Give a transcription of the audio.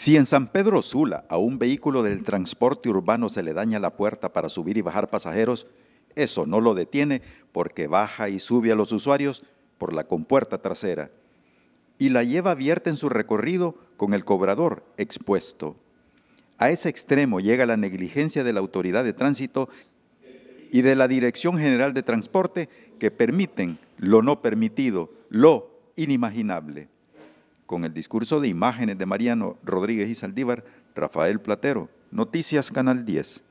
Si en San Pedro Sula a un vehículo del transporte urbano se le daña la puerta para subir y bajar pasajeros, eso no lo detiene porque baja y sube a los usuarios por la compuerta trasera y la lleva abierta en su recorrido con el cobrador expuesto. A ese extremo llega la negligencia de la autoridad de tránsito y de la Dirección General de Transporte que permiten lo no permitido, lo inimaginable con el discurso de imágenes de Mariano Rodríguez y Saldívar, Rafael Platero, Noticias Canal 10.